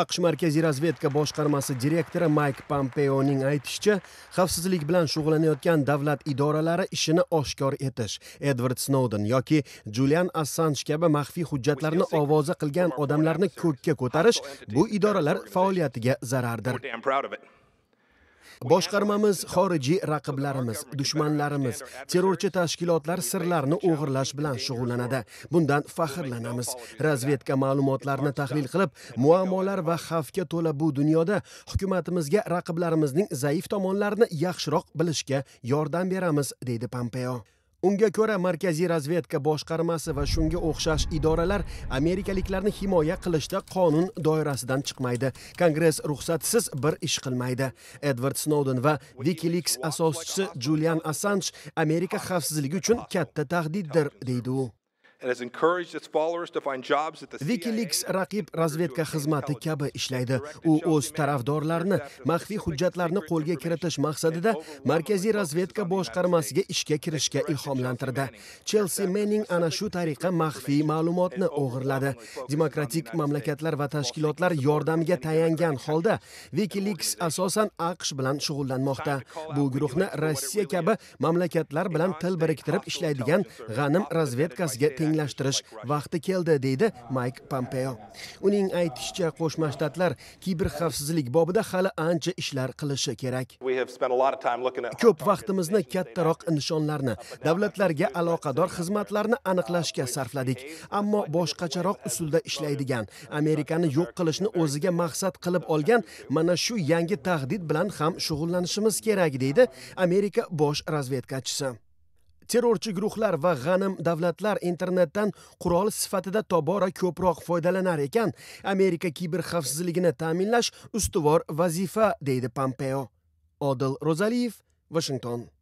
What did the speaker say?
aqsh markaziy razvedka boshqarmasi direktori mayk pompeoning aytishicha xavfsizlik bilan shug'ullanayotgan davlat idoralari ishini oshkor etish edvard snouden yoki julian Assange kabi maxfiy hujjatlarni ovoza qilgan odamlarni ko'kka ko'tarish bu idoralar faoliyatiga zarardir boshqarmamiz xorijiy raqiblarimiz dushmanlarimiz terrorchi tashkilotlar sirlarini o'g'irlash bilan shug'ullanadi bundan faxrlanamiz razvedka ma'lumotlarini tahlil qilib muammolar va xavfga to'la bu dunyoda hukumatimizga raqiblarimizning zaif tomonlarini yaxshiroq bilishga yordam beramiz deydi pompeo unga ko'ra markaziy razvedka boshqarmasi va shunga o'xshash idoralar amerikaliklarni himoya qilishda qonun doirasidan chiqmaydi kongress ruxsatsiz bir ish qilmaydi edvard snouden va wikileaks asoschisi julian assanj amerika xavfsizligi uchun katta tahdiddir deydi u wikileaks raqib razvedka xizmati kabi ishlaydi u o'z tarafdorlarini maxfiy hujjatlarni qo'lga kiritish maqsadida markaziy razvedka boshqarmasiga ishga kirishga ilhomlantirdi chelsi Manning ana shu tariqa maxfiy ma'lumotni o'g'irladi demokratik mamlakatlar va tashkilotlar yordamga tayangan holda wikileaks asosan aqsh bilan shug'ullanmoqda bu guruhni rossiya kabi mamlakatlar bilan til biriktirib ishlaydigan g'anim razvedkasiga teng tenglashtirish vaqti keldi deydi mayk pompeo uning aytishicha qo'shma shtatlar kiber xavfsizlik bobida hali ancha ishlar qilishi kerak ko'p vaqtimizni kattaroq nishonlarni davlatlarga aloqador xizmatlarni aniqlashga sarfladik ammo boshqacharoq usulda ishlaydigan amerikani yo'q qilishni o'ziga maqsad qilib olgan mana shu yangi tahdid bilan ham shug'ullanishimiz kerak deydi amerika bosh razvedkachisi terrorchi guruhlar va g'anim davlatlar internetdan qurol sifatida tobora ko'proq foydalanar ekan amerika kiber xavfsizligini ta'minlash ustuvor vazifa deydi pompeo odil ro'zaliyev washington